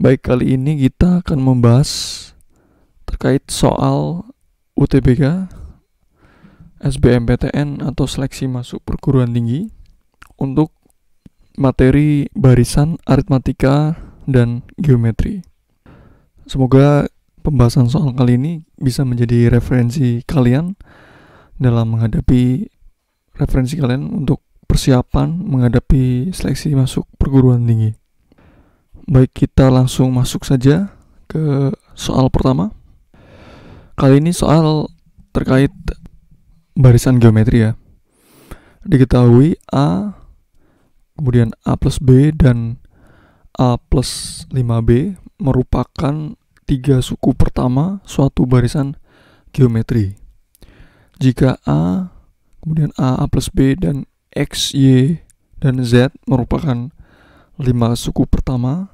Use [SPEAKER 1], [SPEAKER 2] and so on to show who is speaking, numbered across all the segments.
[SPEAKER 1] Baik, kali ini kita akan membahas terkait soal UTBK, SBMPTN atau seleksi masuk perguruan tinggi untuk materi barisan aritmatika dan geometri. Semoga pembahasan soal kali ini bisa menjadi referensi kalian dalam menghadapi referensi kalian untuk persiapan menghadapi seleksi masuk perguruan tinggi. Baik, kita langsung masuk saja ke soal pertama. Kali ini soal terkait barisan geometri ya. Diketahui A, kemudian A plus B, dan A plus 5B merupakan tiga suku pertama suatu barisan geometri. Jika A, kemudian A, A plus B, dan X, Y, dan Z merupakan 5 suku pertama,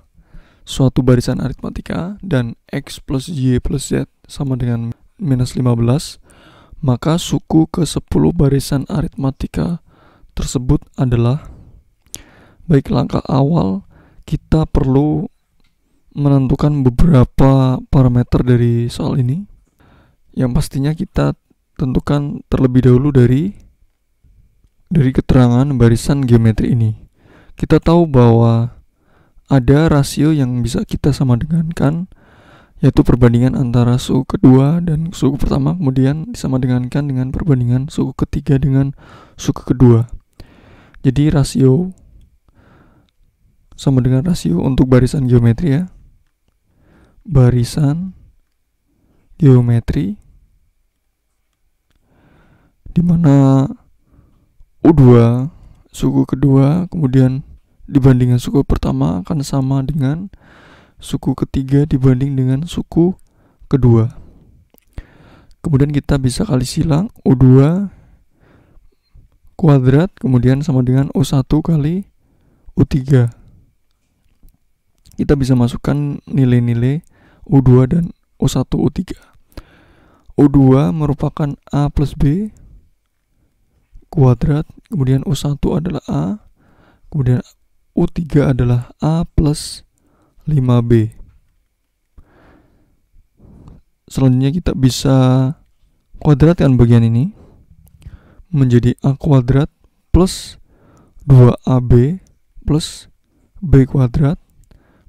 [SPEAKER 1] suatu barisan aritmatika, dan X plus Y plus Z sama dengan minus 15, maka suku ke-10 barisan aritmatika tersebut adalah baik langkah awal kita perlu menentukan beberapa parameter dari soal ini yang pastinya kita tentukan terlebih dahulu dari dari keterangan barisan geometri ini kita tahu bahwa ada rasio yang bisa kita sama dengankan yaitu perbandingan antara suku kedua dan suku pertama kemudian disama dengankan dengan perbandingan suku ketiga dengan suku kedua jadi rasio sama dengan rasio untuk barisan geometri ya barisan geometri dimana U2 suku kedua kemudian dibandingkan suku pertama akan sama dengan suku ketiga dibanding dengan suku kedua. Kemudian kita bisa kali silang U2 kuadrat kemudian sama dengan U1 kali U3. Kita bisa masukkan nilai-nilai U2 dan U1, U3. U2 merupakan A plus B kuadrat, kemudian U1 adalah A, kemudian U3 adalah A plus 5B. Selanjutnya kita bisa kuadratkan bagian ini menjadi A kuadrat plus 2AB plus B kuadrat.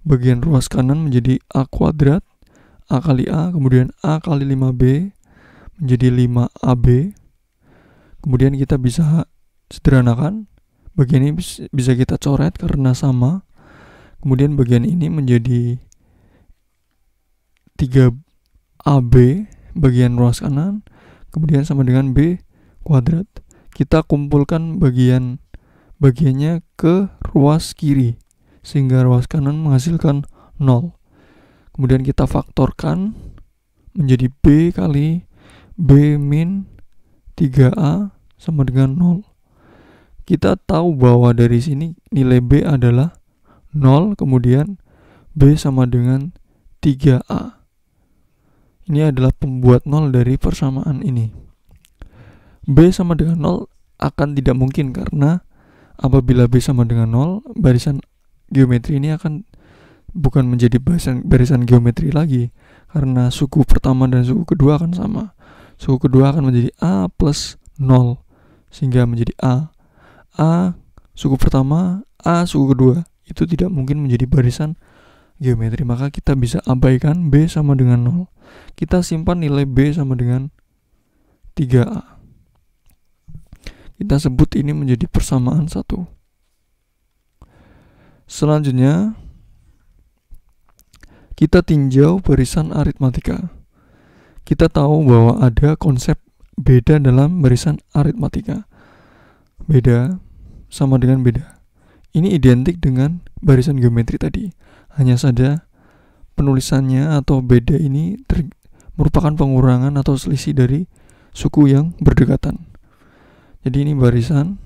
[SPEAKER 1] Bagian ruas kanan menjadi A kuadrat, A kali A, kemudian A kali 5B menjadi 5AB. Kemudian kita bisa sederhanakan bagian ini bisa kita coret karena sama kemudian bagian ini menjadi 3AB bagian ruas kanan kemudian sama dengan B kuadrat kita kumpulkan bagian bagiannya ke ruas kiri sehingga ruas kanan menghasilkan 0 kemudian kita faktorkan menjadi B kali B min 3A sama dengan 0 kita tahu bahwa dari sini nilai B adalah 0 kemudian B sama dengan 3A. Ini adalah pembuat 0 dari persamaan ini. B sama dengan 0 akan tidak mungkin karena apabila B sama dengan 0, barisan geometri ini akan bukan menjadi barisan, barisan geometri lagi karena suku pertama dan suku kedua akan sama. Suku kedua akan menjadi A plus 0 sehingga menjadi A A suku pertama, A suku kedua itu tidak mungkin menjadi barisan geometri maka kita bisa abaikan B sama dengan 0 kita simpan nilai B sama dengan 3A kita sebut ini menjadi persamaan satu selanjutnya kita tinjau barisan aritmatika kita tahu bahwa ada konsep beda dalam barisan aritmatika Beda sama dengan beda. Ini identik dengan barisan geometri tadi. Hanya saja penulisannya atau beda ini merupakan pengurangan atau selisih dari suku yang berdekatan. Jadi ini barisan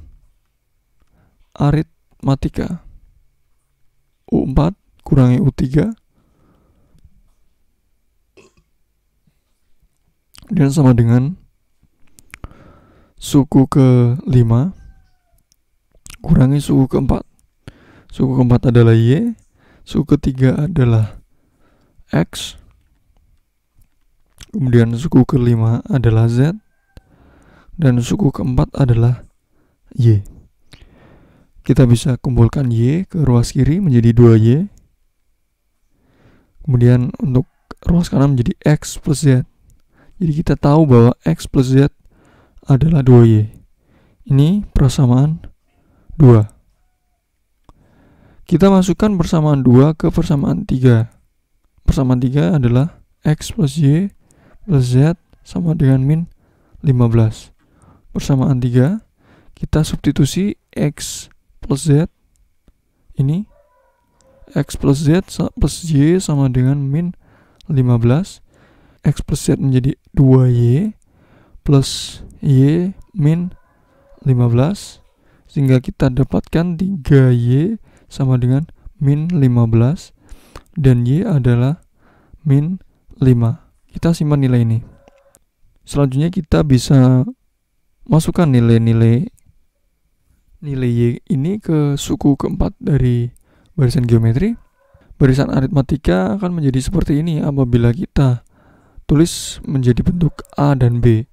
[SPEAKER 1] aritmatika. U4 kurangi U3 dan sama dengan suku ke 5 kurangi suku keempat. Suku keempat adalah Y, suku ketiga adalah X, kemudian suku kelima adalah Z, dan suku keempat adalah Y. Kita bisa kumpulkan Y ke ruas kiri menjadi 2Y, kemudian untuk ruas kanan menjadi X plus Z. Jadi kita tahu bahwa X plus Z adalah 2Y. Ini persamaan 2. Kita masukkan persamaan 2 ke persamaan 3. Persamaan 3 adalah X plus Y plus Z sama dengan min 15. Persamaan 3, kita substitusi X plus Z ini X plus Z plus Y sama dengan min 15. X plus Z menjadi 2Y plus Y min 15 sehingga kita dapatkan 3Y sama dengan min 15 dan Y adalah min 5 kita simpan nilai ini selanjutnya kita bisa masukkan nilai-nilai nilai Y ini ke suku keempat dari barisan geometri barisan aritmatika akan menjadi seperti ini apabila kita tulis menjadi bentuk A dan B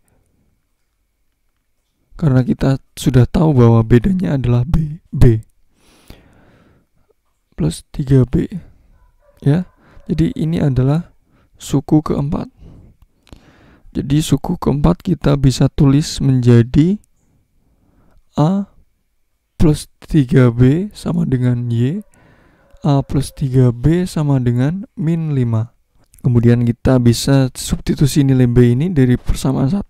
[SPEAKER 1] karena kita sudah tahu bahwa bedanya adalah B B plus 3B ya jadi ini adalah suku keempat jadi suku keempat kita bisa tulis menjadi A plus 3B sama dengan Y A plus 3B sama dengan min 5 kemudian kita bisa substitusi nilai B ini dari persamaan 1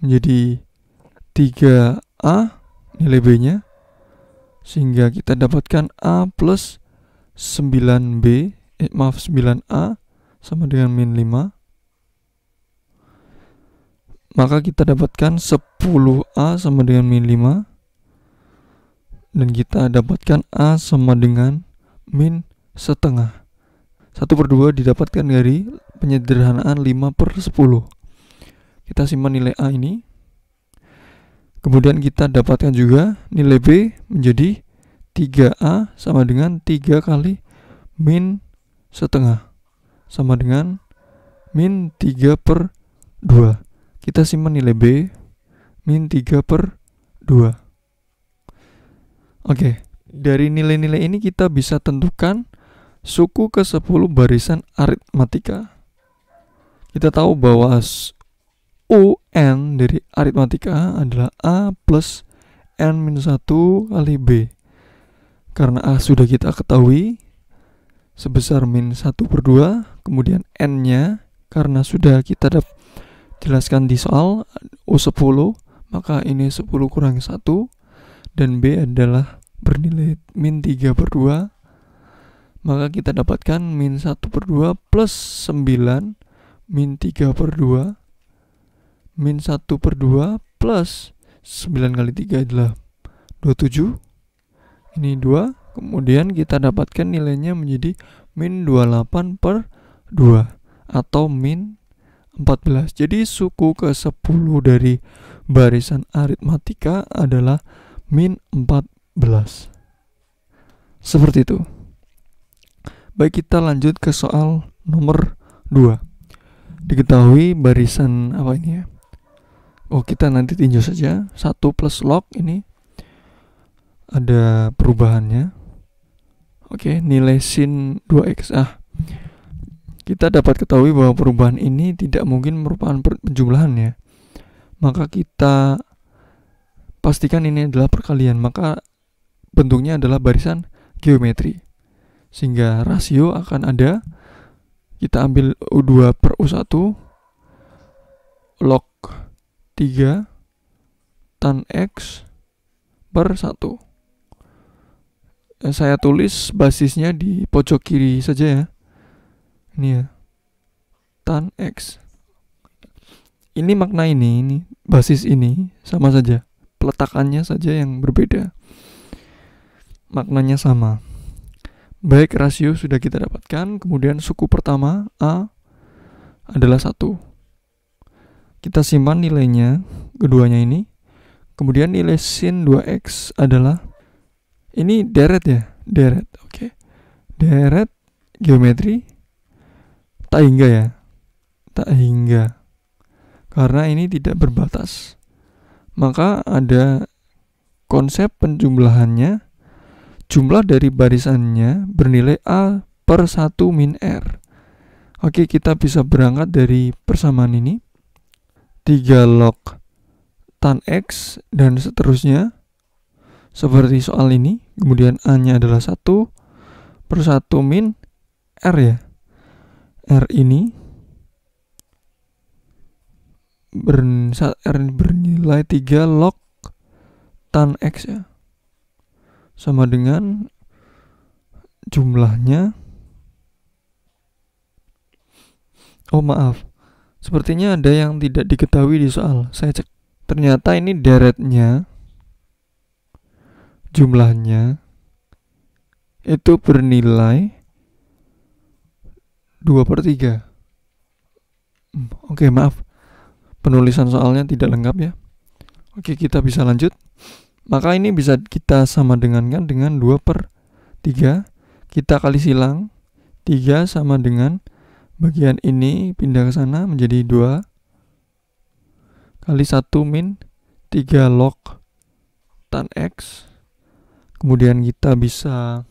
[SPEAKER 1] menjadi 3A nilai B-nya sehingga kita dapatkan A plus 9B eh, maaf 9A sama dengan min 5 maka kita dapatkan 10A sama dengan min 5 dan kita dapatkan A sama dengan min setengah 1 per 2 didapatkan dari penyederhanaan 5 per 10 kita simpan nilai A ini Kemudian kita dapatkan juga nilai B menjadi 3A sama dengan 3 kali min setengah sama dengan min 3 per 2 kita simpan nilai B min 3 per 2 oke dari nilai-nilai ini kita bisa tentukan suku ke 10 barisan aritmatika kita tahu bahwa UN dari aritmatika adalah A plus N minus 1 kali B. Karena A sudah kita ketahui sebesar min 1 per 2, kemudian N-nya karena sudah kita jelaskan di soal U10, maka ini 10 kurang 1 dan B adalah bernilai min 3 per 2 maka kita dapatkan min 1 per 2 plus 9 min 3 per 2 min 1 per 2 plus 9 kali 3 adalah 27 ini 2 kemudian kita dapatkan nilainya menjadi min 28 per 2 atau min 14 jadi suku ke 10 dari barisan aritmatika adalah min 14 seperti itu baik kita lanjut ke soal nomor 2 diketahui barisan apa ini ya oh kita nanti tinjau saja satu plus log ini ada perubahannya oke nilai sin 2x ah kita dapat ketahui bahwa perubahan ini tidak mungkin merupakan penjumlahan ya maka kita pastikan ini adalah perkalian maka bentuknya adalah barisan geometri sehingga rasio akan ada kita ambil U2 per U1 log 3 tan X per 1 eh, saya tulis basisnya di pojok kiri saja ya ini ya tan X ini makna ini, ini basis ini sama saja peletakannya saja yang berbeda maknanya sama baik rasio sudah kita dapatkan kemudian suku pertama A adalah satu kita simpan nilainya, keduanya ini. Kemudian nilai sin 2x adalah, ini deret ya, deret, oke. Okay. Deret geometri tak hingga ya, tak hingga. Karena ini tidak berbatas. Maka ada konsep penjumlahannya, jumlah dari barisannya bernilai A per 1 min R. Oke, kita bisa berangkat dari persamaan ini. 3 log tan X dan seterusnya seperti soal ini kemudian A nya adalah 1 per 1 min R ya R ini ber, R bernilai 3 log tan X ya sama dengan jumlahnya oh maaf Sepertinya ada yang tidak diketahui di soal. Saya cek. Ternyata ini deretnya jumlahnya itu bernilai 2 per 3 hmm, Oke maaf Penulisan soalnya tidak lengkap ya Oke kita bisa lanjut Maka ini bisa kita sama dengankan dengan 2 per 3 Kita kali silang 3 sama dengan bagian ini pindah ke sana menjadi 2 kali 1 min 3 log tan x kemudian kita bisa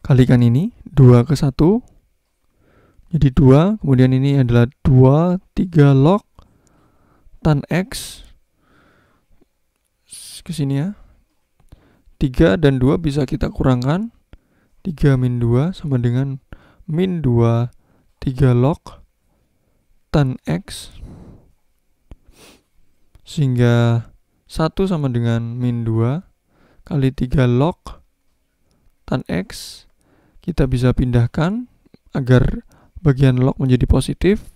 [SPEAKER 1] kalikan ini 2 ke 1 jadi 2 kemudian ini adalah 2 3 log tan x ke sini ya 3 dan 2 bisa kita kurangkan 3 min 2 sama dengan min 2 3 log tan x sehingga 1 sama dengan min 2 kali 3 log tan x kita bisa pindahkan agar bagian log menjadi positif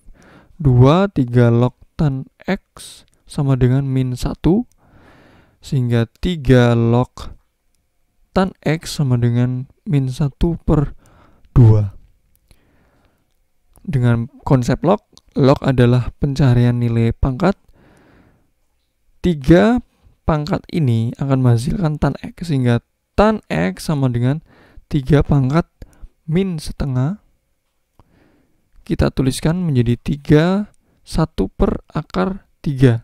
[SPEAKER 1] 2 3 log tan x sama dengan min 1 sehingga 3 log tan X sama dengan min 1 per 2. Dengan konsep log, log adalah pencarian nilai pangkat. 3 pangkat ini akan menghasilkan tan X, sehingga tan X sama dengan 3 pangkat min setengah. Kita tuliskan menjadi 3 1 per akar 3.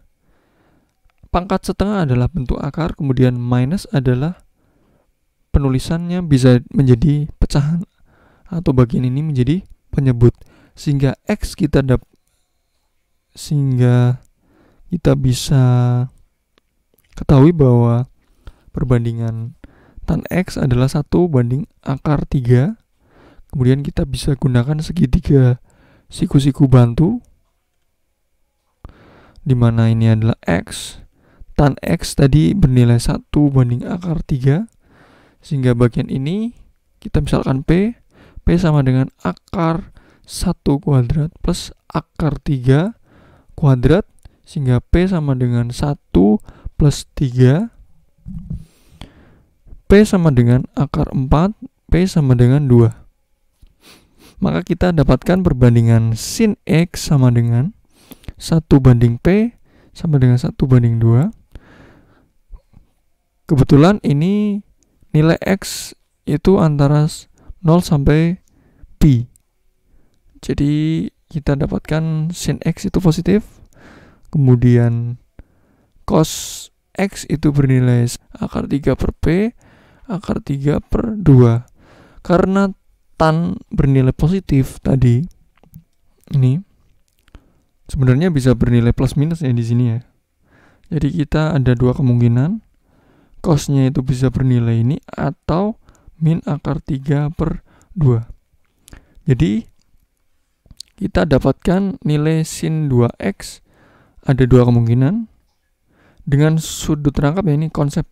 [SPEAKER 1] Pangkat setengah adalah bentuk akar, kemudian minus adalah penulisannya bisa menjadi pecahan atau bagian ini menjadi penyebut sehingga x kita dapat sehingga kita bisa ketahui bahwa perbandingan tan x adalah satu banding akar 3 kemudian kita bisa gunakan segitiga siku-siku bantu di mana ini adalah x tan x tadi bernilai satu banding akar 3 sehingga bagian ini kita misalkan P, P sama dengan akar 1 kuadrat plus akar 3 kuadrat sehingga P sama dengan 1 plus 3 P sama dengan akar 4 P sama dengan 2 maka kita dapatkan perbandingan sin X sama dengan 1 banding P sama dengan 1 banding 2 kebetulan ini nilai X itu antara 0 sampai pi. Jadi kita dapatkan sin X itu positif, kemudian cos X itu bernilai akar 3 per P, akar 3 per 2. Karena tan bernilai positif tadi, ini sebenarnya bisa bernilai plus minus ya di sini ya. Jadi kita ada dua kemungkinan, kosnya itu bisa bernilai ini atau min akar 3 per 2 jadi kita dapatkan nilai sin 2x ada dua kemungkinan dengan sudut rangkap ya ini konsep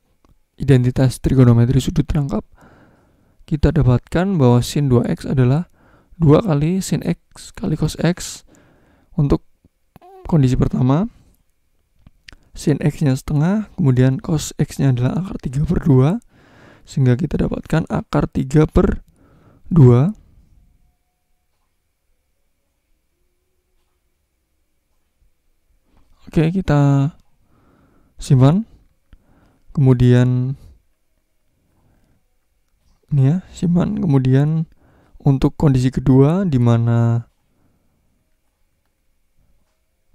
[SPEAKER 1] identitas trigonometri sudut rangkap kita dapatkan bahwa sin 2x adalah 2 kali sin x kali cos x untuk kondisi pertama sin x-nya setengah, kemudian cos x-nya adalah akar 3 per 2, sehingga kita dapatkan akar 3 per 2. Oke, kita simpan. Kemudian, ini ya, simpan. Kemudian, untuk kondisi kedua, di mana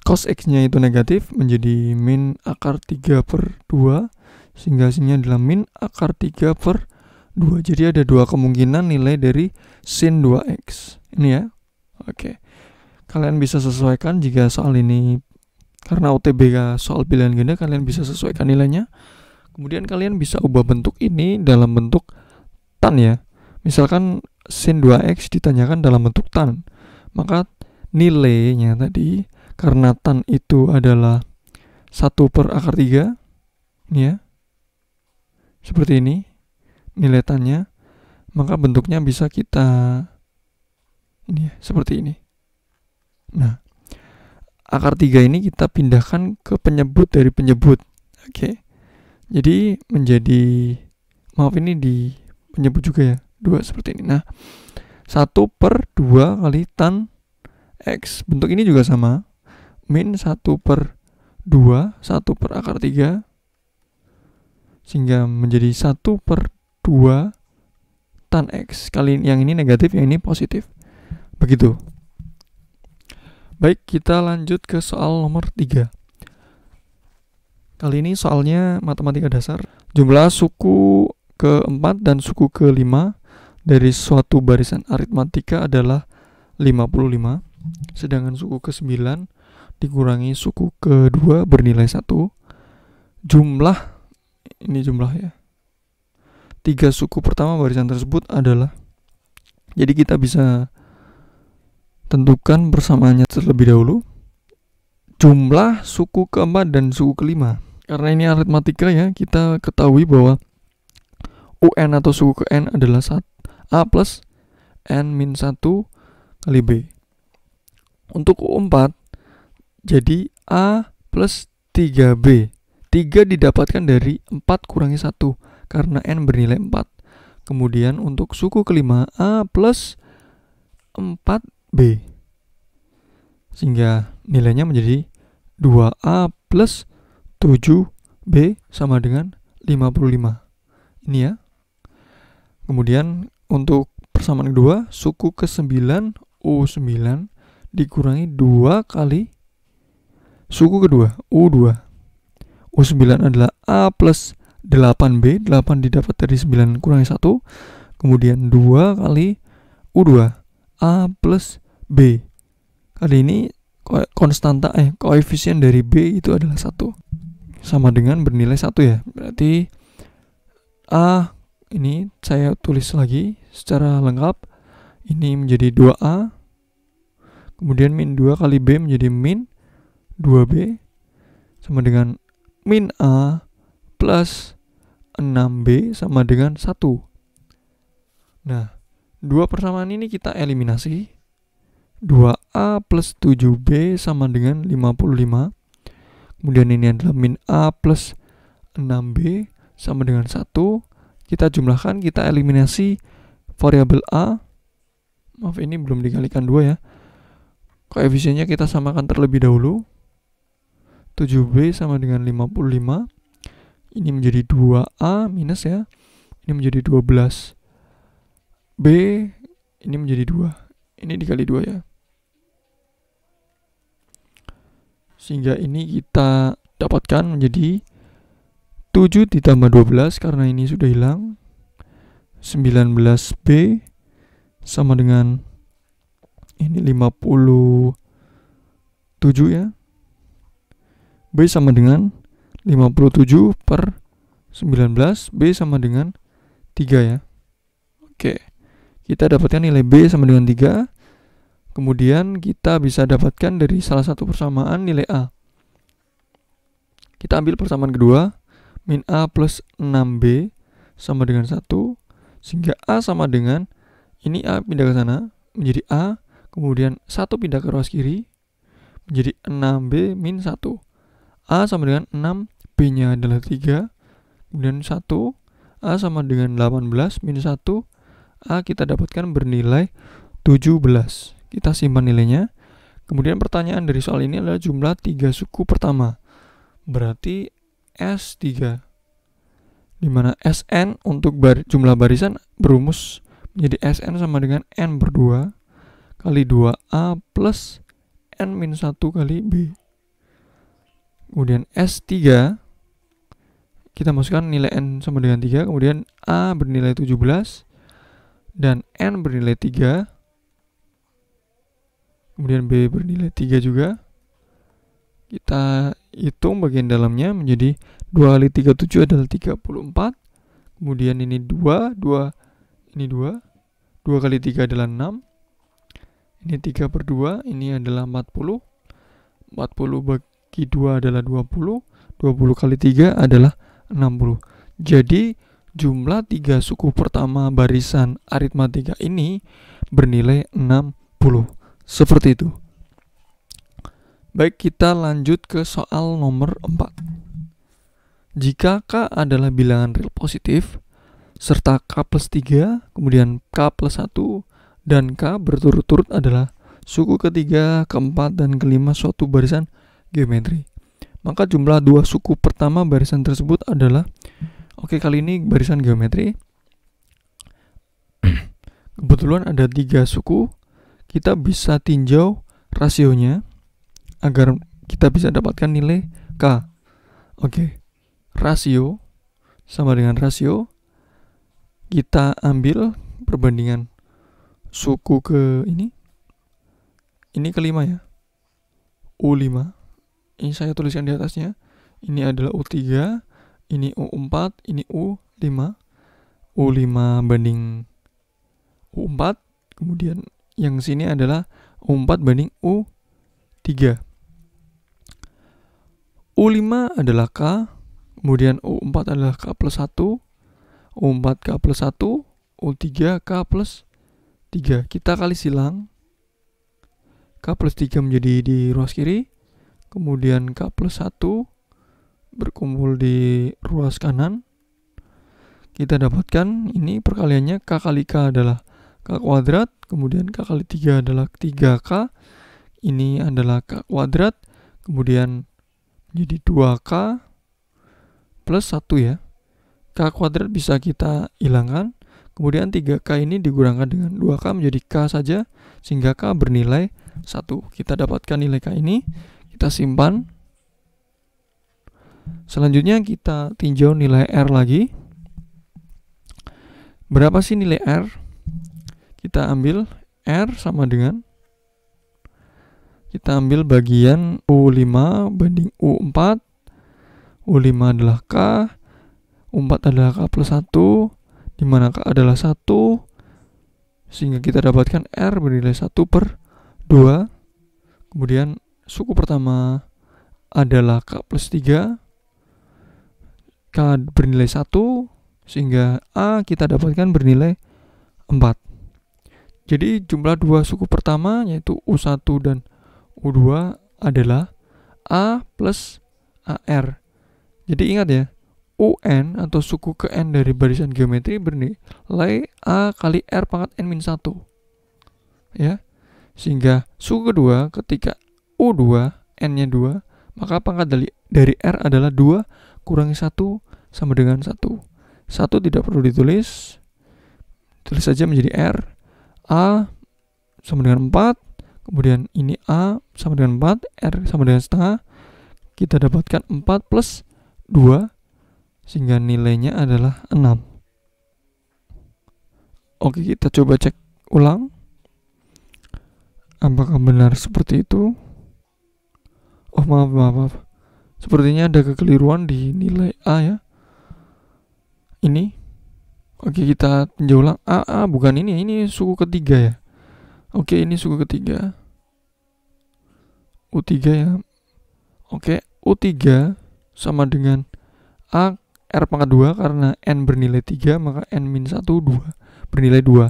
[SPEAKER 1] cos x-nya itu negatif menjadi min akar 3 per 2 sehingga hasilnya adalah min akar 3 per 2 jadi ada dua kemungkinan nilai dari sin 2x ini ya oke kalian bisa sesuaikan jika soal ini karena UTBK soal pilihan ganda kalian bisa sesuaikan nilainya kemudian kalian bisa ubah bentuk ini dalam bentuk tan ya misalkan sin 2x ditanyakan dalam bentuk tan maka nilainya tadi karena tan itu adalah satu per akar tiga, ya seperti ini nilai tannya maka bentuknya bisa kita ini ya, seperti ini nah akar tiga ini kita pindahkan ke penyebut dari penyebut oke okay. jadi menjadi maaf ini di penyebut juga ya dua seperti ini nah satu per dua kali tan X bentuk ini juga sama min 1 per 2, 1 per akar 3, sehingga menjadi 1 per 2 tan X. Kali yang ini negatif, yang ini positif. Begitu. Baik, kita lanjut ke soal nomor 3. Kali ini soalnya matematika dasar. Jumlah suku keempat dan suku kelima dari suatu barisan aritmatika adalah 55, sedangkan suku ke-9 dikurangi suku kedua bernilai satu jumlah ini jumlah ya tiga suku pertama barisan tersebut adalah jadi kita bisa tentukan persamaannya terlebih dahulu jumlah suku keempat dan suku kelima karena ini aritmatika ya kita ketahui bahwa UN atau suku ke N adalah A plus N min satu kali B untuk U4 jadi A plus 3B. 3 didapatkan dari 4 kurangi 1 karena N bernilai 4. Kemudian untuk suku kelima A plus 4B. Sehingga nilainya menjadi 2A plus 7B sama dengan 55. Ini ya. Kemudian untuk persamaan kedua, suku ke-9 U9 dikurangi 2 kali Suku kedua, U2. U9 adalah A plus 8B. 8 didapat dari 9 kurang 1. Kemudian 2 kali U2. A plus B. Kali ini konstanta eh koefisien dari B itu adalah 1. Sama dengan bernilai 1 ya. Berarti A ini saya tulis lagi secara lengkap. Ini menjadi 2A. Kemudian min 2 kali B menjadi min 2. 2B sama dengan min A plus 6B sama dengan 1. Nah, dua persamaan ini kita eliminasi. 2A plus 7B sama dengan 55. Kemudian ini adalah min A plus 6B sama dengan 1. Kita jumlahkan, kita eliminasi variabel A. Maaf, ini belum dikalikan 2 ya. Koefisiennya kita samakan terlebih dahulu. 7B sama dengan 55. Ini menjadi 2A minus ya. Ini menjadi 12. B ini menjadi 2. Ini dikali 2 ya. Sehingga ini kita dapatkan menjadi 7 ditambah 12 karena ini sudah hilang. 19B sama dengan ini 57 ya B sama dengan 57 per 19 B sama dengan 3 ya Oke kita dapatkan nilai B sama dengan 3 kemudian kita bisa dapatkan dari salah satu persamaan nilai A kita ambil persamaan kedua min A plus 6B sama dengan 1 sehingga A sama dengan ini A pindah ke sana menjadi A kemudian 1 pindah ke ruas kiri menjadi 6B min 1 A sama dengan 6, B-nya adalah 3, kemudian 1, A sama dengan 18 minus 1, A kita dapatkan bernilai 17. Kita simpan nilainya. Kemudian pertanyaan dari soal ini adalah jumlah 3 suku pertama. Berarti S3. Dimana SN untuk bar jumlah barisan berumus menjadi SN sama dengan N berdua kali 2A plus N minus 1 kali B. Kemudian S3 kita masukkan nilai N sama dengan 3, kemudian A bernilai 17 dan N bernilai 3. Kemudian B bernilai 3 juga. Kita hitung bagian dalamnya menjadi 2 kali 37 adalah 34. Kemudian ini 2, 2, ini 2. 2 kali 3 adalah 6. Ini 3 per 2, ini adalah 40. 40 bagi Q2 adalah 20, 20 kali 3 adalah 60. Jadi jumlah tiga suku pertama barisan aritmatika ini bernilai 60. Seperti itu. Baik, kita lanjut ke soal nomor 4. Jika K adalah bilangan real positif, serta K plus 3, kemudian K plus 1, dan K berturut-turut adalah suku ketiga, keempat, dan kelima suatu barisan geometri. Maka jumlah dua suku pertama barisan tersebut adalah Oke, okay, kali ini barisan geometri. Kebetulan ada tiga suku. Kita bisa tinjau rasionya agar kita bisa dapatkan nilai K. Oke, okay. rasio sama dengan rasio. Kita ambil perbandingan suku ke ini. Ini kelima ya. U5 ini saya tuliskan di atasnya ini adalah U3 ini U4 ini U5 U5 banding U4 kemudian yang sini adalah U4 banding U3 U5 adalah K kemudian U4 adalah K plus 1 U4 K plus 1 U3 K plus 3 kita kali silang K plus 3 menjadi di ruas kiri kemudian K plus 1 berkumpul di ruas kanan kita dapatkan ini perkaliannya K kali K adalah K kuadrat kemudian K kali 3 adalah 3K ini adalah K kuadrat kemudian jadi 2K plus 1 ya K kuadrat bisa kita hilangkan kemudian 3K ini digurangkan dengan 2K menjadi K saja sehingga K bernilai 1 kita dapatkan nilai K ini kita simpan selanjutnya kita tinjau nilai R lagi berapa sih nilai R kita ambil R sama dengan kita ambil bagian U5 banding U4 U5 adalah K U4 adalah K plus 1 dimana K adalah 1 sehingga kita dapatkan R bernilai 1 per 2 kemudian suku pertama adalah K plus 3 K bernilai 1 sehingga A kita dapatkan bernilai 4 jadi jumlah dua suku pertama yaitu U1 dan U2 adalah A plus AR jadi ingat ya UN atau suku ke N dari barisan geometri bernilai A kali R pangkat N-1 ya sehingga suku kedua ketika U2, N-nya 2, maka pangkat dari, dari R adalah 2 kurangi 1 sama dengan 1. 1 tidak perlu ditulis, tulis saja menjadi R. A sama dengan 4, kemudian ini A sama dengan 4, R sama dengan setengah, kita dapatkan 4 plus 2, sehingga nilainya adalah 6. Oke, kita coba cek ulang apakah benar seperti itu. Oh maaf maaf maaf. Sepertinya ada kekeliruan di nilai A ya. Ini. Oke kita tinjau ulang. A A bukan ini ini suku ketiga ya. Oke ini suku ketiga. U3 ya. Oke U3 sama dengan A R pangkat 2 karena N bernilai 3 maka N min 1 2 bernilai 2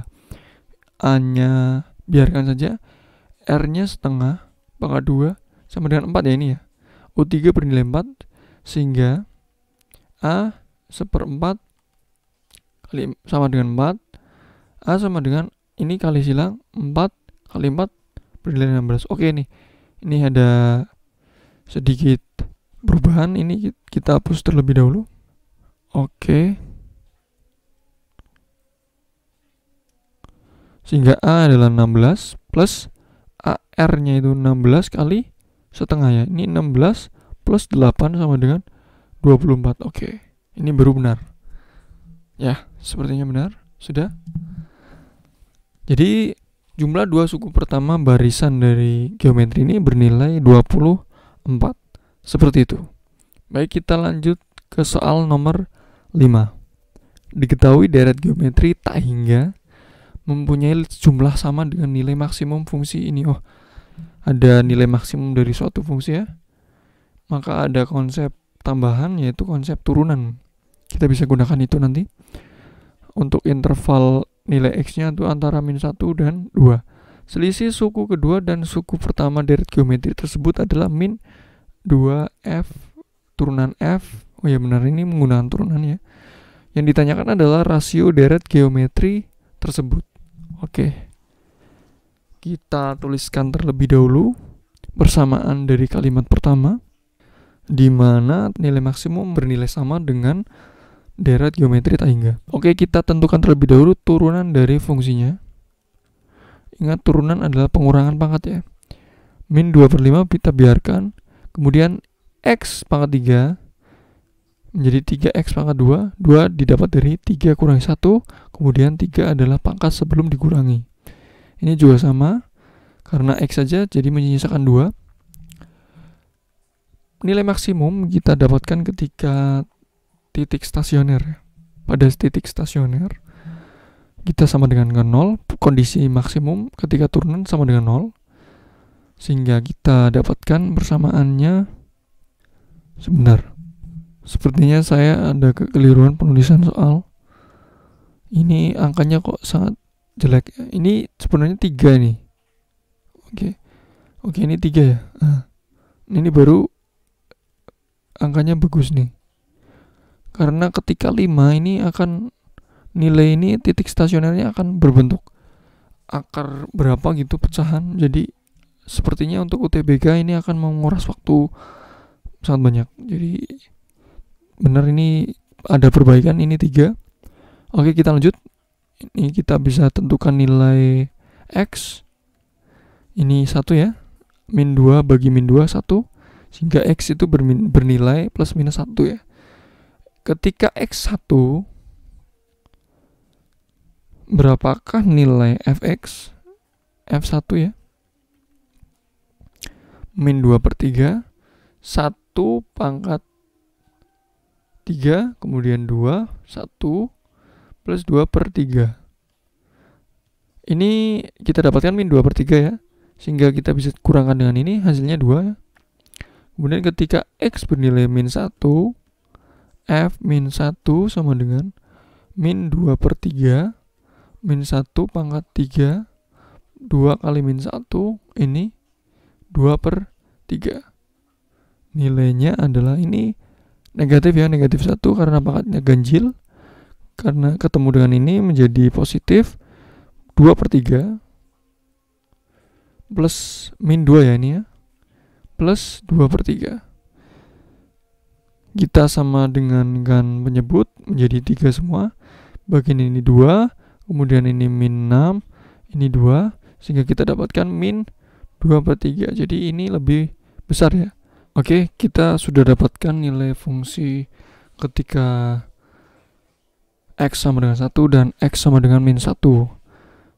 [SPEAKER 1] A nya biarkan saja R nya setengah pangkat 2 sama dengan 4 ya ini ya. U3 bernilai 4 sehingga A 4 kali sama dengan 4 A sama dengan ini kali silang 4 kali 4 bernilai 16 oke nih ini ada sedikit perubahan ini kita hapus terlebih dahulu oke sehingga A adalah 16 plus AR nya itu 16 kali setengah ya. Ini 16 plus 8 sama dengan 24. Oke, okay. ini baru benar. Ya, sepertinya benar. Sudah. Jadi jumlah dua suku pertama barisan dari geometri ini bernilai 24. Seperti itu. Baik, kita lanjut ke soal nomor 5. Diketahui deret geometri tak hingga mempunyai jumlah sama dengan nilai maksimum fungsi ini. Oh, ada nilai maksimum dari suatu fungsi ya, maka ada konsep tambahan yaitu konsep turunan. Kita bisa gunakan itu nanti untuk interval nilai x-nya itu antara min satu dan dua. Selisih suku kedua dan suku pertama deret geometri tersebut adalah min 2f turunan f. Oh ya benar ini menggunakan turunan ya. Yang ditanyakan adalah rasio deret geometri tersebut. Oke. Okay kita tuliskan terlebih dahulu persamaan dari kalimat pertama di mana nilai maksimum bernilai sama dengan deret geometri tak hingga. Oke, kita tentukan terlebih dahulu turunan dari fungsinya. Ingat turunan adalah pengurangan pangkat ya. Min 2 per 5 kita biarkan. Kemudian X pangkat 3 menjadi 3X pangkat 2. 2 didapat dari 3 kurangi 1. Kemudian 3 adalah pangkat sebelum dikurangi. Ini juga sama karena X saja jadi menyisakan dua Nilai maksimum kita dapatkan ketika titik stasioner. Pada titik stasioner kita sama dengan 0, kondisi maksimum ketika turunan sama dengan 0. Sehingga kita dapatkan bersamaannya sebentar. Sepertinya saya ada kekeliruan penulisan soal. Ini angkanya kok sangat jelek ini sebenarnya tiga nih oke okay. oke okay, ini tiga ya nah, ini baru angkanya bagus nih karena ketika lima ini akan nilai ini titik stasionernya akan berbentuk akar berapa gitu pecahan jadi sepertinya untuk UTBK ini akan menguras waktu sangat banyak jadi benar ini ada perbaikan ini tiga oke kita lanjut ini kita bisa tentukan nilai X ini satu ya min 2 bagi min 2 1 sehingga X itu bernilai plus minus 1 ya ketika X1 berapakah nilai Fx F1 ya min 2 per 3 1 pangkat 3 kemudian 2 1 plus 2 per 3 ini kita dapatkan min 2 per 3 ya sehingga kita bisa kurangkan dengan ini hasilnya 2 ya. kemudian ketika X bernilai min 1 F min 1 sama dengan min 2 per 3 min 1 pangkat 3 2 kali min 1 ini 2 per 3 nilainya adalah ini negatif ya negatif 1 karena pangkatnya ganjil karena ketemu dengan ini menjadi positif 2 per 3 plus min 2 ya ini ya plus 2 per 3 kita sama dengan kan penyebut menjadi 3 semua bagian ini 2 kemudian ini min 6 ini 2 sehingga kita dapatkan min 2 per 3 jadi ini lebih besar ya oke kita sudah dapatkan nilai fungsi ketika X sama dengan 1 dan X sama dengan min 1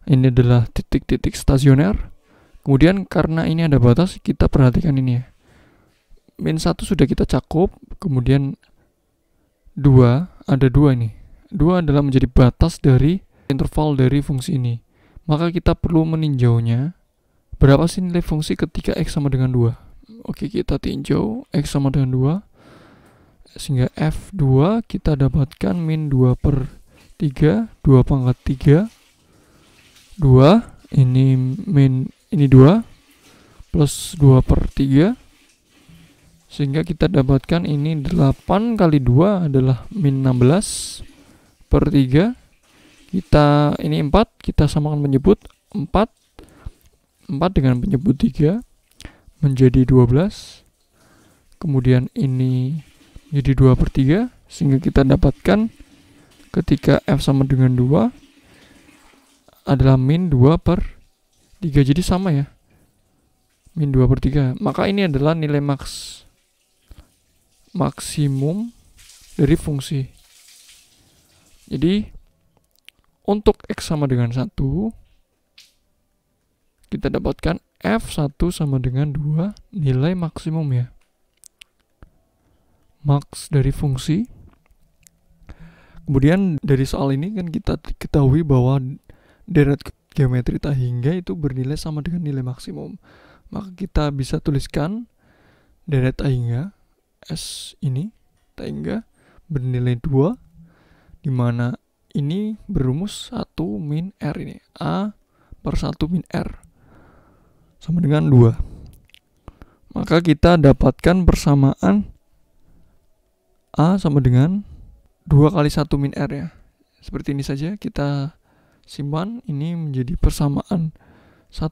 [SPEAKER 1] ini adalah titik-titik stasioner kemudian karena ini ada batas kita perhatikan ini ya min 1 sudah kita cakup kemudian 2 ada 2 ini 2 adalah menjadi batas dari interval dari fungsi ini maka kita perlu meninjaunya berapa sih nilai fungsi ketika X sama dengan 2 oke kita tinjau X sama dengan 2 sehingga F2 kita dapatkan min 2 per 3 2 pangkat 3 2 ini min ini 2 plus 2 per 3 sehingga kita dapatkan ini 8 kali 2 adalah min 16 per 3 kita ini 4 kita samakan penyebut 4 4 dengan penyebut 3 menjadi 12 kemudian ini jadi 2 per 3 sehingga kita dapatkan ketika F sama dengan 2 adalah min 2 per 3 jadi sama ya min 2 per 3 maka ini adalah nilai maks maksimum dari fungsi jadi untuk X sama dengan 1 kita dapatkan F1 sama dengan 2 nilai maksimum ya max dari fungsi. Kemudian dari soal ini kan kita ketahui bahwa deret geometri tak hingga itu bernilai sama dengan nilai maksimum. Maka kita bisa tuliskan deret tak hingga S ini tak hingga bernilai 2 di mana ini berumus 1 min R ini. A per 1 min R sama dengan 2. Maka kita dapatkan persamaan A sama dengan 2 kali 1 min R ya. Seperti ini saja kita simpan ini menjadi persamaan 1.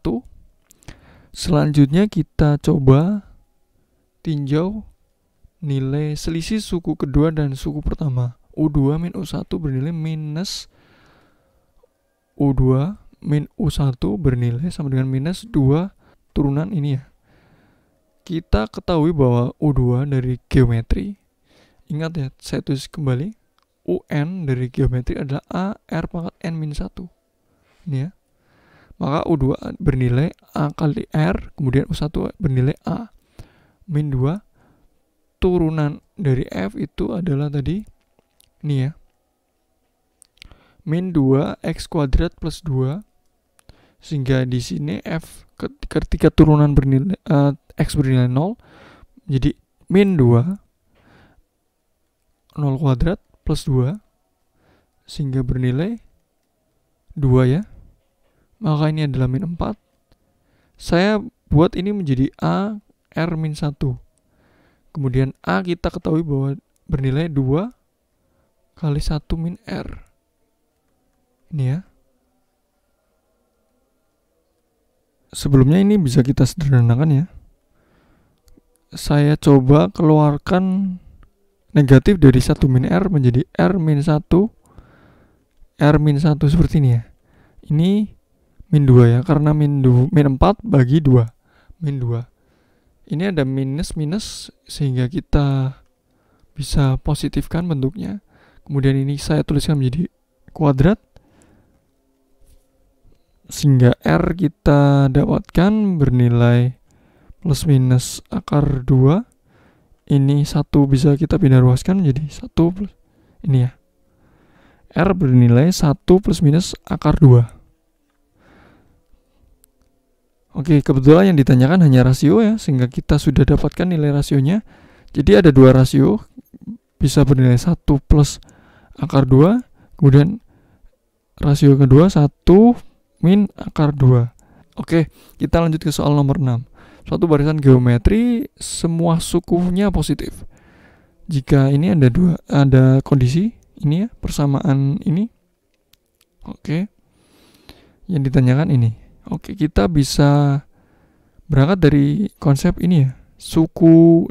[SPEAKER 1] Selanjutnya kita coba tinjau nilai selisih suku kedua dan suku pertama. U2 min U1 bernilai minus U2 min U1 bernilai sama dengan minus 2 turunan ini ya. Kita ketahui bahwa U2 dari geometri Ingat ya, saya tulis kembali. UN dari geometri adalah A R pangkat N min 1. Ini ya. Maka U2 bernilai A kali R, kemudian U1 bernilai A. Min 2, turunan dari F itu adalah tadi, ini ya. Min 2 X kuadrat plus 2 sehingga di sini f ketika turunan bernilai uh, x bernilai 0 jadi min 2 0 kuadrat plus 2 sehingga bernilai 2 ya maka ini adalah min 4 saya buat ini menjadi A R min 1 kemudian A kita ketahui bahwa bernilai 2 kali 1 min R ini ya sebelumnya ini bisa kita sederhanakan ya saya coba keluarkan negatif dari 1 min R menjadi R min 1 R min 1 seperti ini ya ini min 2 ya karena min, 2, min 4 bagi 2 min 2 ini ada minus minus sehingga kita bisa positifkan bentuknya kemudian ini saya tuliskan menjadi kuadrat sehingga R kita dapatkan bernilai plus minus akar 2 ini satu bisa kita pindah ruaskan jadi satu plus ini ya R bernilai satu plus minus akar dua Oke kebetulan yang ditanyakan hanya rasio ya sehingga kita sudah dapatkan nilai rasionya jadi ada dua rasio bisa bernilai satu plus akar 2 kemudian rasio kedua satu min akar 2 Oke kita lanjut ke soal nomor 6 Suatu barisan geometri semua sukunya positif. Jika ini ada dua ada kondisi ini ya persamaan ini. Oke. Yang ditanyakan ini. Oke, kita bisa berangkat dari konsep ini ya. Suku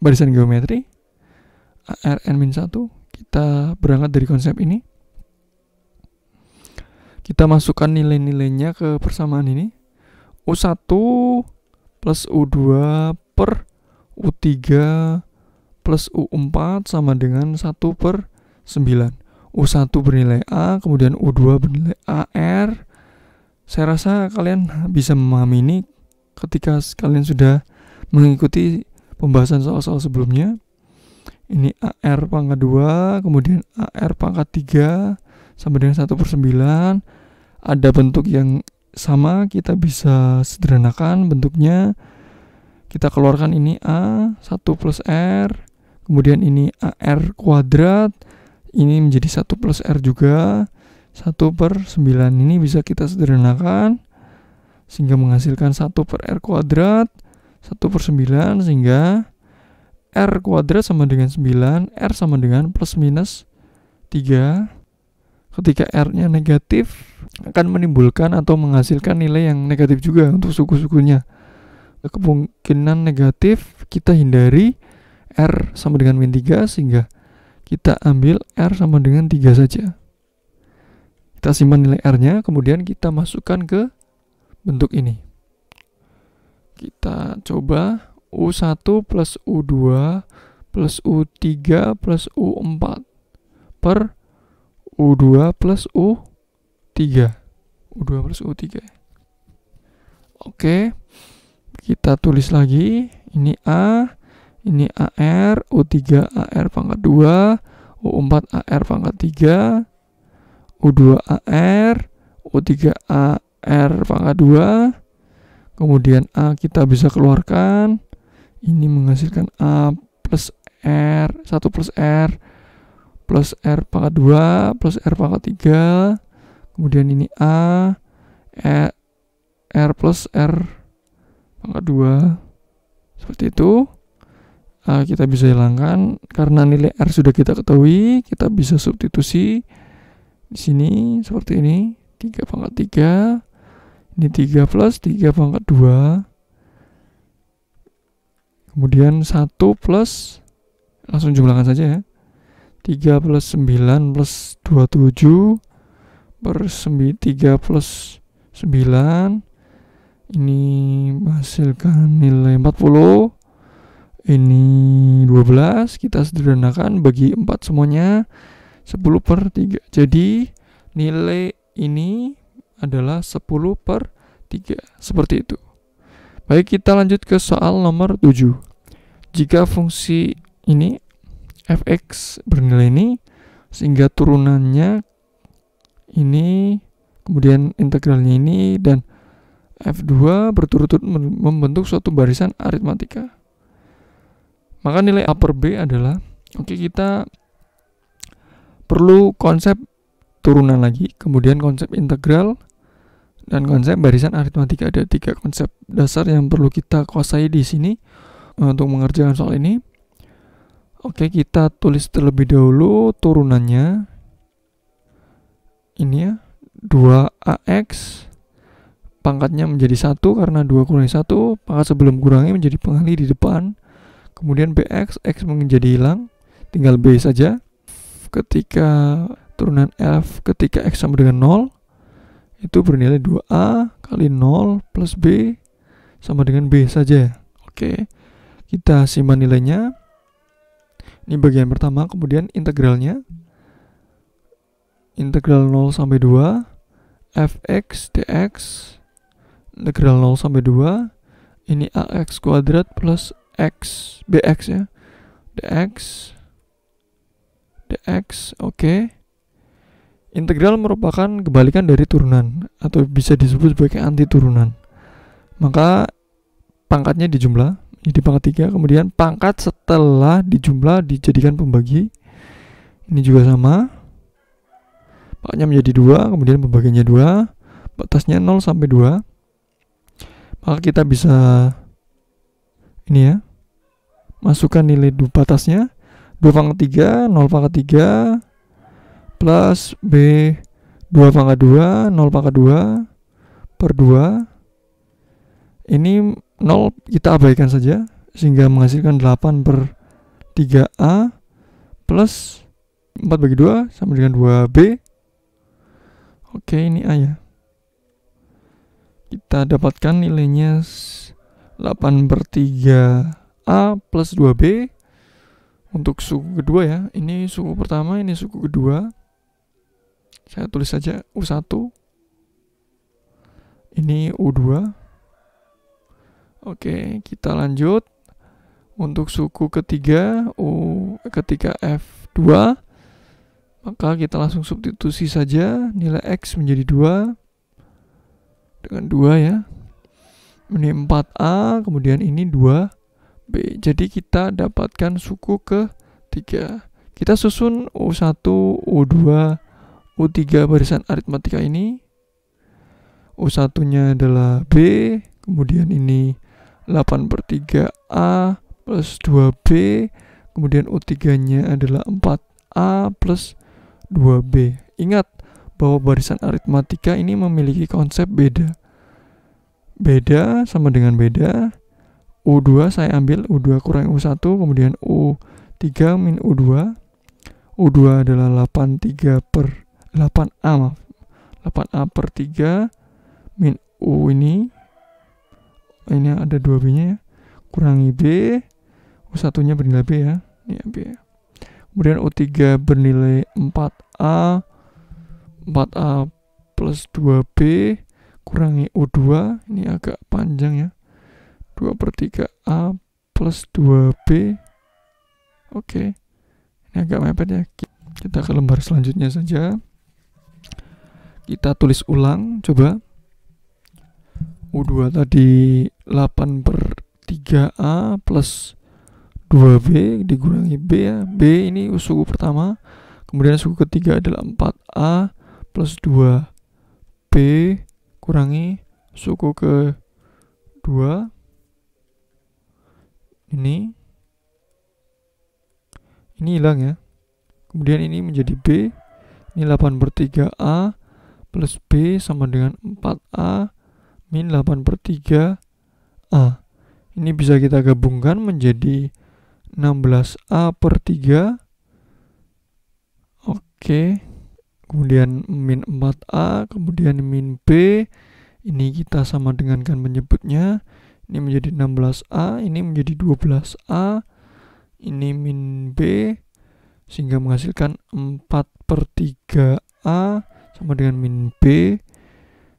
[SPEAKER 1] barisan geometri arn satu kita berangkat dari konsep ini kita masukkan nilai-nilainya ke persamaan ini U1 plus U2 per U3 plus U4 sama dengan 1 per 9 U1 bernilai A kemudian U2 bernilai AR saya rasa kalian bisa memahami ini ketika kalian sudah mengikuti pembahasan soal-soal sebelumnya ini AR pangkat 2 kemudian AR pangkat 3 sama dengan 1 per 9 ada bentuk yang sama kita bisa sederhanakan bentuknya kita keluarkan ini A 1 plus R kemudian ini AR kuadrat ini menjadi 1 plus R juga 1 per 9 ini bisa kita sederhanakan sehingga menghasilkan 1 per R kuadrat 1 per 9 sehingga R kuadrat sama dengan 9 R sama dengan plus minus 3 ketika R-nya negatif akan menimbulkan atau menghasilkan nilai yang negatif juga untuk suku-sukunya. Kemungkinan negatif kita hindari R sama dengan min 3 sehingga kita ambil R sama dengan 3 saja. Kita simpan nilai R-nya, kemudian kita masukkan ke bentuk ini. Kita coba U1 plus U2 plus U3 plus U4 per U2 plus U3 U2 plus U3 Oke Kita tulis lagi Ini A Ini AR U3 AR pangkat 2 U4 AR pangkat 3 U2 AR U3 AR pangkat 2 Kemudian A kita bisa keluarkan Ini menghasilkan A plus R 1 plus R plus R pangkat 2 plus R pangkat 3 kemudian ini A e, R plus R pangkat 2 seperti itu uh, kita bisa hilangkan karena nilai R sudah kita ketahui kita bisa substitusi di sini seperti ini 3 pangkat 3 ini 3 plus 3 pangkat 2 kemudian 1 plus langsung jumlahkan saja ya 3 plus 9 plus 27 per 3 plus 9 ini menghasilkan nilai 40 ini 12 kita sederhanakan bagi 4 semuanya 10 per 3 jadi nilai ini adalah 10 per 3 seperti itu baik kita lanjut ke soal nomor 7 jika fungsi ini fx bernilai ini sehingga turunannya ini kemudian integralnya ini dan F2 berturut-turut membentuk suatu barisan aritmatika. Maka nilai a per B adalah oke okay, kita perlu konsep turunan lagi, kemudian konsep integral dan konsep barisan aritmatika ada tiga konsep dasar yang perlu kita kuasai di sini eh, untuk mengerjakan soal ini. Oke, kita tulis terlebih dahulu turunannya. Ini ya, 2AX pangkatnya menjadi 1 karena 2 kurangi 1, pangkat sebelum kurangi menjadi pengali di depan. Kemudian BX, X menjadi hilang, tinggal B saja. Ketika turunan F ketika X sama dengan 0, itu bernilai 2A kali 0 plus B sama dengan B saja. Oke, kita simpan nilainya. Ini bagian pertama, kemudian integralnya. Integral 0 sampai 2 fx dx integral 0 sampai 2 ini ax kuadrat plus x bx ya dx dx oke okay. integral merupakan kebalikan dari turunan atau bisa disebut sebagai anti turunan maka pangkatnya dijumlah. jumlah ini di pangkat 3 kemudian pangkat setelah dijumlah dijadikan pembagi ini juga sama pangkatnya menjadi dua kemudian pembagiannya dua batasnya 0 sampai 2 maka kita bisa ini ya masukkan nilai dua batasnya 2 pangkat 3 0 pangkat 3 plus B 2 pangkat 2 0 pangkat 2 per 2 ini 0 kita abaikan saja sehingga menghasilkan 8 per 3A plus 4 bagi 2 sama dengan 2B oke ini A ya kita dapatkan nilainya 8 per 3A plus 2B untuk suku kedua ya ini suku pertama ini suku kedua saya tulis saja U1 ini U2 Oke, kita lanjut. Untuk suku ketiga, U ketika F2, maka kita langsung substitusi saja nilai X menjadi 2 dengan 2 ya. Ini 4A, kemudian ini 2B. Jadi kita dapatkan suku ke 3. Kita susun U1, U2, U3 barisan aritmatika ini. U1-nya adalah B, kemudian ini 8 per 3A plus 2B kemudian U3 nya adalah 4A plus 2B ingat bahwa barisan aritmatika ini memiliki konsep beda beda sama dengan beda U2 saya ambil U2 kurang U1 kemudian U3 min U2 U2 adalah 3 per 8A maaf 8A per 3 min U ini ini ada dua b nya ya kurangi B u oh, satunya bernilai B ya ya B ya. kemudian U3 bernilai 4A 4A plus 2B kurangi U2 ini agak panjang ya 2 per 3A plus 2B oke ini agak mepet ya kita ke lembar selanjutnya saja kita tulis ulang coba U2 tadi 8 per 3A plus 2B dikurangi B ya. B ini suku pertama. Kemudian suku ketiga adalah 4A plus 2B kurangi suku ke 2 ini ini hilang ya kemudian ini menjadi B ini 8 per 3A plus B sama dengan 4A min 8 per 3 A A. Ini bisa kita gabungkan menjadi 16A per 3. Oke. Kemudian min 4A, kemudian min B. Ini kita sama dengan kan menyebutnya. Ini menjadi 16A, ini menjadi 12A. Ini min B. Sehingga menghasilkan 4 per 3A sama dengan min B.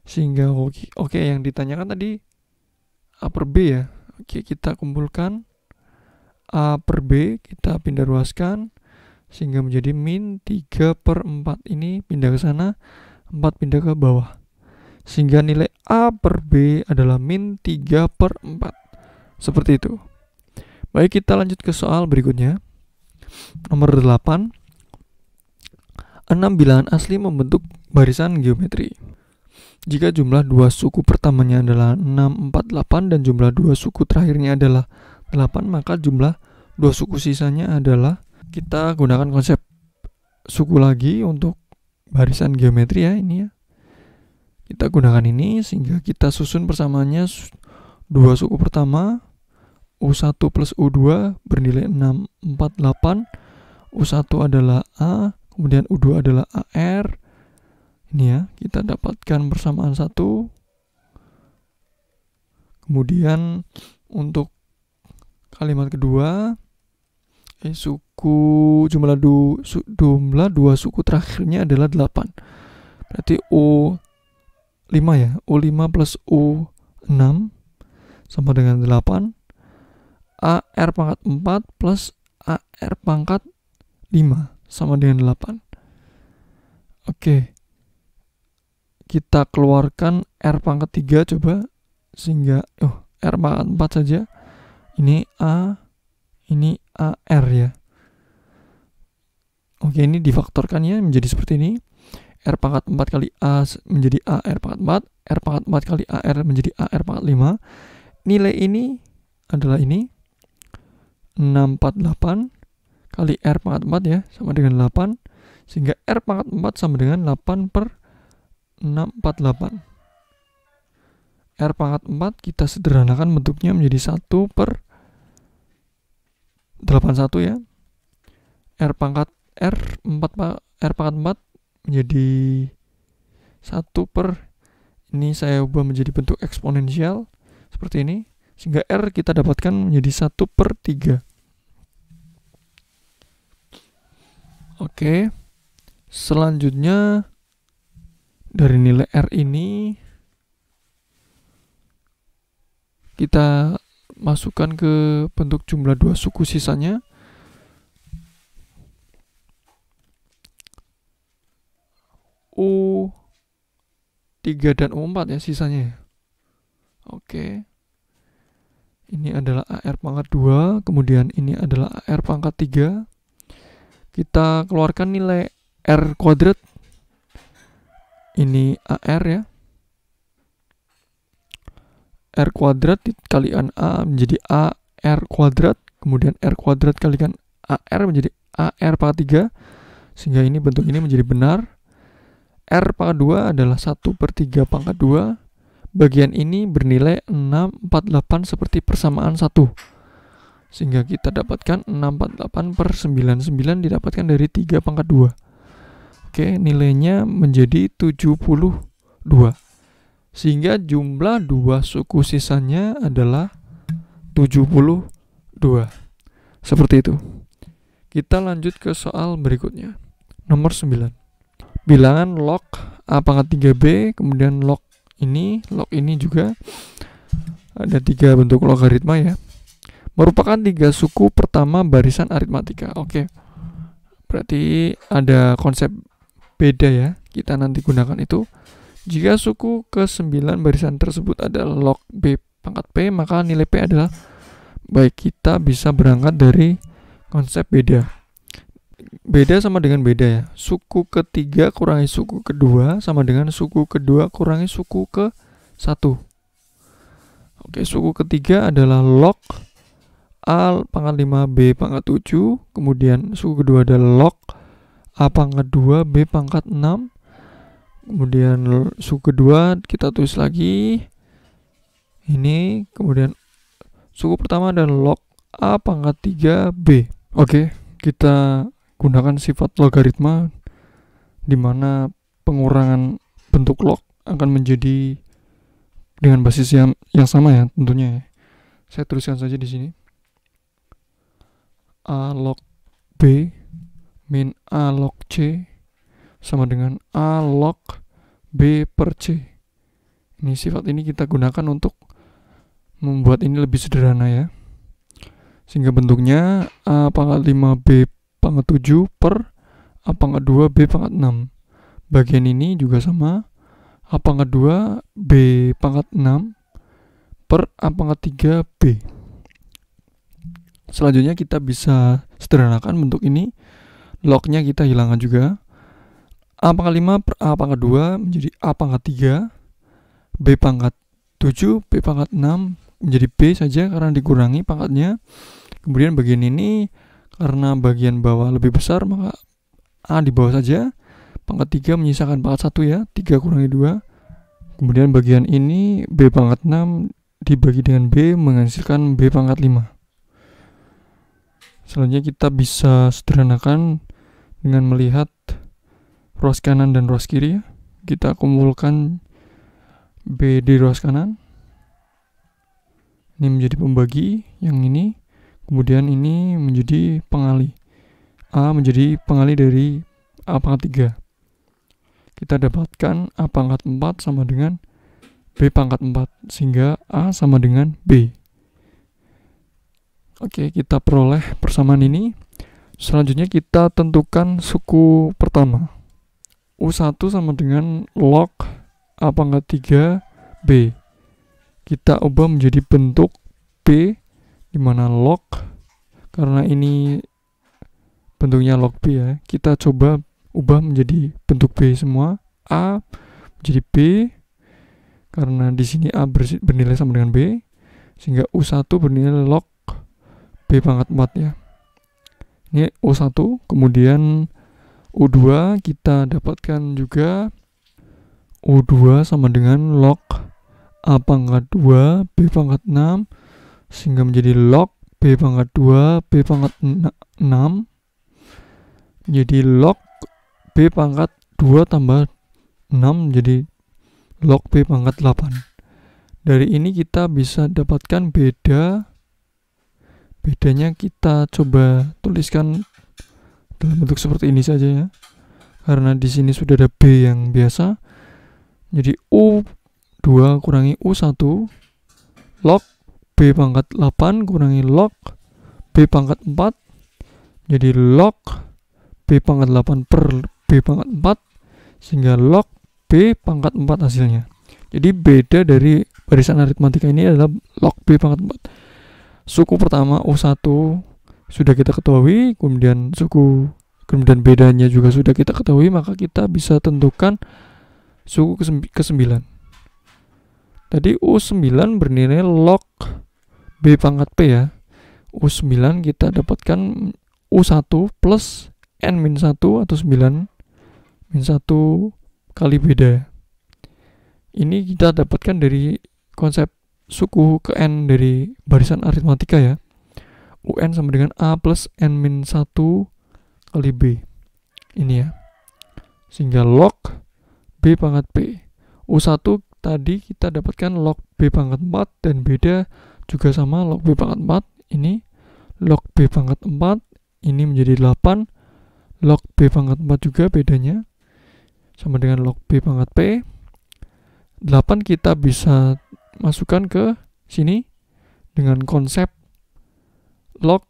[SPEAKER 1] Sehingga, oke okay, yang ditanyakan tadi A per B ya oke kita kumpulkan A per B kita pindah ruaskan sehingga menjadi min 3 per 4 ini pindah ke sana 4 pindah ke bawah sehingga nilai A per B adalah min 3 per 4 seperti itu baik kita lanjut ke soal berikutnya nomor 8 6 bilangan asli membentuk barisan geometri jika jumlah dua suku pertamanya adalah 648 dan jumlah dua suku terakhirnya adalah 8, maka jumlah dua suku sisanya adalah kita gunakan konsep suku lagi untuk barisan geometri ya ini ya. Kita gunakan ini sehingga kita susun persamaannya dua suku pertama U1 plus U2 bernilai 648 U1 adalah A, kemudian U2 adalah AR, ini ya kita dapatkan persamaan satu kemudian untuk kalimat kedua eh, suku jumlah du, su, jumlah dua suku terakhirnya adalah 8 berarti u 5 ya u 5 plus u 6 sama dengan 8 AR pangkat 4 plus AR pangkat 5 sama dengan 8 oke okay kita keluarkan R pangkat 3 coba sehingga oh R pangkat 4 saja ini A ini A R ya Oke ini difaktorkan ya menjadi seperti ini R pangkat 4 kali A menjadi A R pangkat 4 R pangkat 4 kali A R menjadi A R pangkat 5 nilai ini adalah ini 648 kali R pangkat 4 ya sama dengan 8 sehingga R pangkat 4 sama dengan 8 per 648. R pangkat 4 kita sederhanakan bentuknya menjadi 1 per 81 ya. R pangkat R 4 R pangkat 4 menjadi 1 per ini saya ubah menjadi bentuk eksponensial seperti ini sehingga R kita dapatkan menjadi 1 per 3 oke selanjutnya dari nilai R ini kita masukkan ke bentuk jumlah dua suku sisanya U3 dan U4 ya sisanya ya? oke ini adalah AR pangkat 2 kemudian ini adalah AR pangkat 3 kita keluarkan nilai R kuadrat ini AR ya R kuadrat dikalikan A menjadi AR kuadrat kemudian R kuadrat kalikan AR menjadi AR pangkat 3 sehingga ini bentuk ini menjadi benar R pangkat 2 adalah 1 per 3 pangkat 2 bagian ini bernilai 648 seperti persamaan 1 sehingga kita dapatkan 648 per 99 didapatkan dari 3 pangkat 2 Oke, nilainya menjadi 72. Sehingga jumlah dua suku sisanya adalah 72. Seperti itu. Kita lanjut ke soal berikutnya. Nomor 9. Bilangan log A pangkat 3B, kemudian log ini, log ini juga ada tiga bentuk logaritma ya. Merupakan tiga suku pertama barisan aritmatika. Oke. Berarti ada konsep beda ya kita nanti gunakan itu jika suku ke-9 barisan tersebut adalah log B pangkat P maka nilai P adalah baik kita bisa berangkat dari konsep beda beda sama dengan beda ya suku ketiga kurangi suku kedua sama dengan suku kedua kurangi suku ke satu Oke, suku ketiga adalah log A pangkat 5, B pangkat 7, kemudian suku kedua adalah log A pangkat 2, B pangkat 6. Kemudian suku kedua kita tulis lagi. Ini kemudian suku pertama dan log A pangkat 3B. Oke, okay, kita gunakan sifat logaritma di mana pengurangan bentuk log akan menjadi dengan basis yang yang sama ya tentunya ya. Saya tuliskan saja di sini. A log B min A log C sama dengan A log B per C. Ini sifat ini kita gunakan untuk membuat ini lebih sederhana ya. Sehingga bentuknya A pangkat 5 B pangkat 7 per A pangkat 2 B pangkat 6. Bagian ini juga sama A pangkat 2 B pangkat 6 per A pangkat 3 B. Selanjutnya kita bisa sederhanakan bentuk ini lognya kita hilangkan juga A pangkat 5 per A pangkat 2 menjadi A pangkat 3 B pangkat 7 B pangkat 6 menjadi B saja karena dikurangi pangkatnya kemudian bagian ini karena bagian bawah lebih besar maka A di bawah saja pangkat 3 menyisakan pangkat 1 ya 3 kurangi 2 kemudian bagian ini B pangkat 6 dibagi dengan B menghasilkan B pangkat 5 Selanjutnya kita bisa sederhanakan dengan melihat ruas kanan dan ruas kiri. Kita kumpulkan B di ruas kanan. Ini menjadi pembagi yang ini. Kemudian ini menjadi pengali. A menjadi pengali dari A pangkat 3. Kita dapatkan A pangkat 4 sama dengan B pangkat 4 sehingga A sama dengan B. Oke, kita peroleh persamaan ini. Selanjutnya kita tentukan suku pertama. U1 sama dengan log A pangkat 3 B. Kita ubah menjadi bentuk B di mana log karena ini bentuknya log B ya. Kita coba ubah menjadi bentuk B semua. A menjadi B karena di sini A bernilai sama dengan B sehingga U1 bernilai log B pangkat 4 ya. Ini O1, kemudian O2 kita dapatkan juga O2 sama dengan log A pangkat 2, B pangkat 6, sehingga menjadi log B pangkat 2, B pangkat 6, jadi log B pangkat 2 tambah 6 jadi log B pangkat 8. Dari ini kita bisa dapatkan beda bedanya kita coba tuliskan dalam bentuk seperti ini saja ya karena di sini sudah ada B yang biasa jadi U2 kurangi U1 log B pangkat 8 kurangi log B pangkat 4 jadi log B pangkat 8 per B pangkat 4 sehingga log B pangkat 4 hasilnya jadi beda dari barisan aritmatika ini adalah log B pangkat 4 suku pertama u 1 sudah kita ketahui, kemudian suku kemudian bedanya juga sudah kita ketahui, maka kita bisa tentukan suku ke-9. Tadi U9 bernilai log B pangkat P ya. U9 kita dapatkan U1 plus N min 1 atau 9 min 1 kali beda. Ini kita dapatkan dari konsep suku ke N dari barisan aritmatika ya. UN sama dengan A plus N min 1 kali B. Ini ya. Sehingga log B pangkat p U1 tadi kita dapatkan log B pangkat 4 dan beda juga sama log B pangkat 4. Ini log B pangkat 4 ini menjadi 8 log B pangkat 4 juga bedanya sama dengan log B pangkat P 8 kita bisa masukkan ke sini dengan konsep log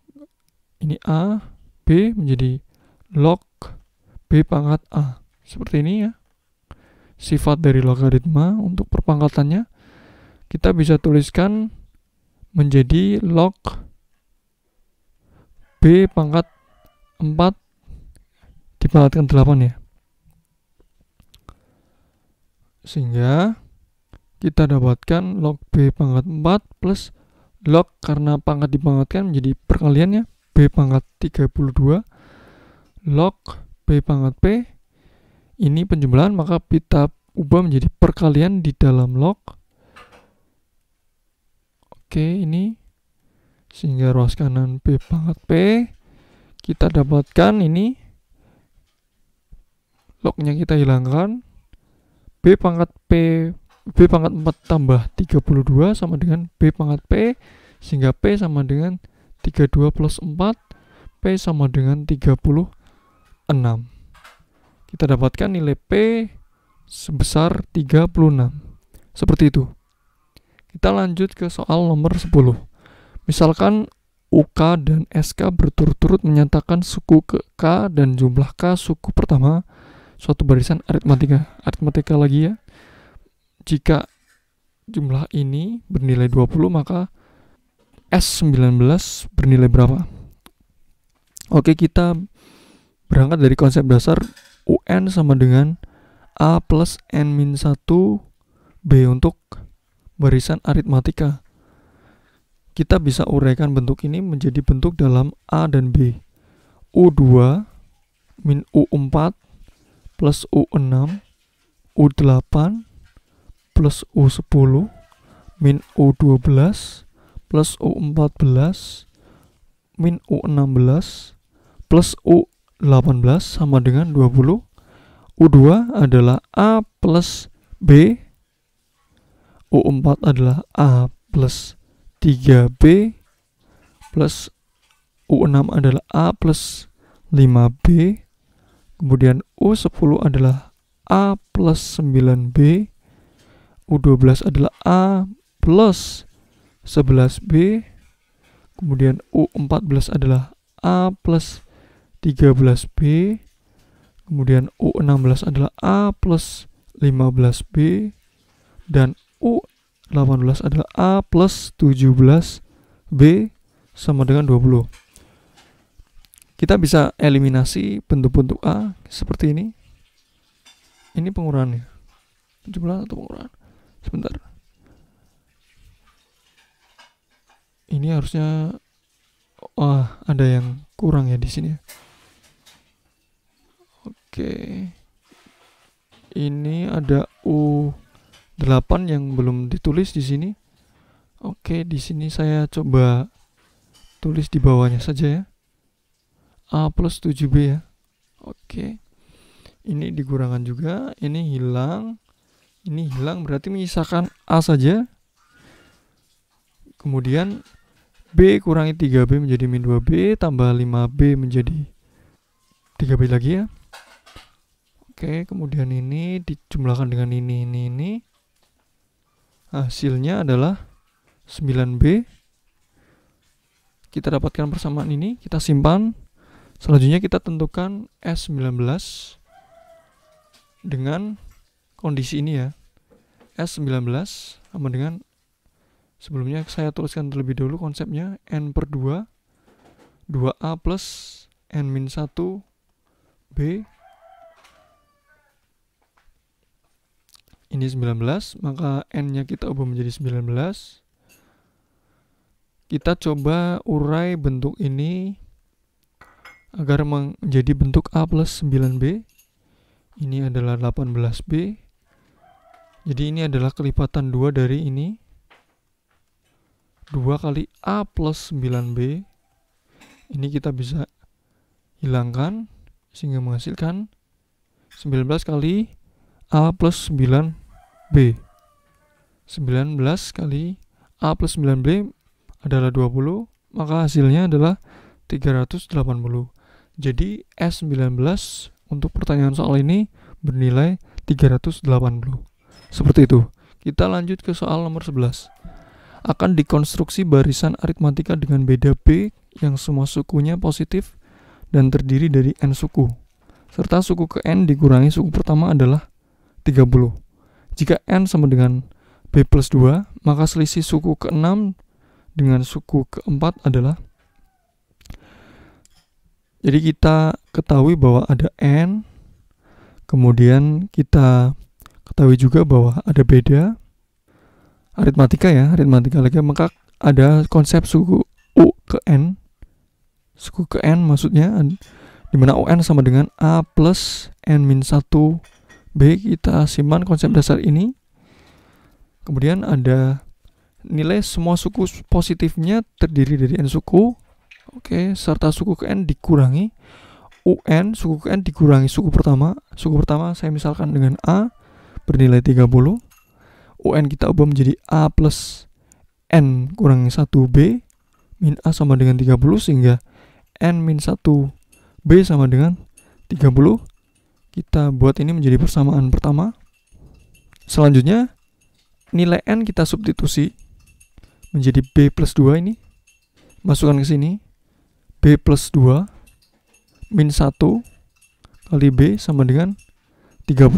[SPEAKER 1] ini A, B menjadi log B pangkat A. Seperti ini ya. Sifat dari logaritma untuk perpangkatannya kita bisa tuliskan menjadi log B pangkat 4 dipangkatkan 8 ya. Sehingga kita dapatkan log B pangkat 4 plus log karena pangkat dipangkatkan menjadi perkaliannya B pangkat 32 log B pangkat P ini penjumlahan maka kita ubah menjadi perkalian di dalam log oke ini sehingga ruas kanan B pangkat P kita dapatkan ini lognya kita hilangkan B pangkat P B pangkat 4 tambah 32 sama dengan B pangkat P sehingga P sama dengan 32 plus 4 P sama dengan 36 kita dapatkan nilai P sebesar 36 seperti itu kita lanjut ke soal nomor 10 misalkan UK dan SK berturut-turut menyatakan suku ke K dan jumlah K suku pertama suatu barisan aritmatika aritmatika lagi ya jika jumlah ini bernilai 20 maka S19 bernilai berapa? Oke, kita berangkat dari konsep dasar UN sama dengan A plus N min 1 B untuk barisan aritmatika. Kita bisa uraikan bentuk ini menjadi bentuk dalam A dan B. U2 min U4 plus U6 U8 plus U10 min U12 plus U14 min U16 plus U18 sama dengan 20 U2 adalah A plus B U4 adalah A plus 3B plus U6 adalah A plus 5B kemudian U10 adalah A plus 9B U12 adalah A plus 11B kemudian U14 adalah A plus 13B kemudian U16 adalah A plus 15B dan U18 adalah A plus 17B sama dengan 20 kita bisa eliminasi bentuk-bentuk A seperti ini ini pengurangannya jumlah atau pengurangan sebentar ini harusnya wah ada yang kurang ya di sini ya. oke ini ada u 8 yang belum ditulis di sini oke di sini saya coba tulis di bawahnya saja ya a plus 7b ya oke ini dikurangkan juga ini hilang ini hilang berarti menyisakan A saja kemudian B kurangi 3B menjadi min 2B tambah 5B menjadi 3B lagi ya oke kemudian ini dijumlahkan dengan ini ini ini hasilnya adalah 9B kita dapatkan persamaan ini kita simpan selanjutnya kita tentukan S19 dengan kondisi ini ya S19 sama dengan sebelumnya saya tuliskan terlebih dulu konsepnya N per 2 2A plus N min 1 B ini 19 maka N nya kita ubah menjadi 19 kita coba urai bentuk ini agar menjadi bentuk A plus 9B ini adalah 18B jadi ini adalah kelipatan 2 dari ini. 2 kali A plus 9B. Ini kita bisa hilangkan sehingga menghasilkan 19 kali A plus 9B. 19 kali A plus 9B adalah 20, maka hasilnya adalah 380. Jadi S19 untuk pertanyaan soal ini bernilai 380. Seperti itu. Kita lanjut ke soal nomor 11. Akan dikonstruksi barisan aritmatika dengan beda B yang semua sukunya positif dan terdiri dari N suku. Serta suku ke N dikurangi suku pertama adalah 30. Jika N sama dengan B plus 2, maka selisih suku ke-6 dengan suku ke-4 adalah jadi kita ketahui bahwa ada N, kemudian kita Ketahui juga bahwa ada beda aritmatika ya, aritmatika lagi maka ada konsep suku U ke N. Suku ke N maksudnya dimana UN sama dengan A plus N minus satu B kita simpan konsep dasar ini kemudian ada nilai semua suku positifnya terdiri dari N suku oke serta suku ke N dikurangi UN suku ke N dikurangi suku pertama suku pertama saya misalkan dengan A bernilai 30 UN kita ubah menjadi A plus N kurang 1B min A sama dengan 30 sehingga N min 1B sama dengan 30 kita buat ini menjadi persamaan pertama selanjutnya nilai N kita substitusi menjadi B plus 2 ini masukkan ke sini B plus 2 min 1 kali B sama dengan 30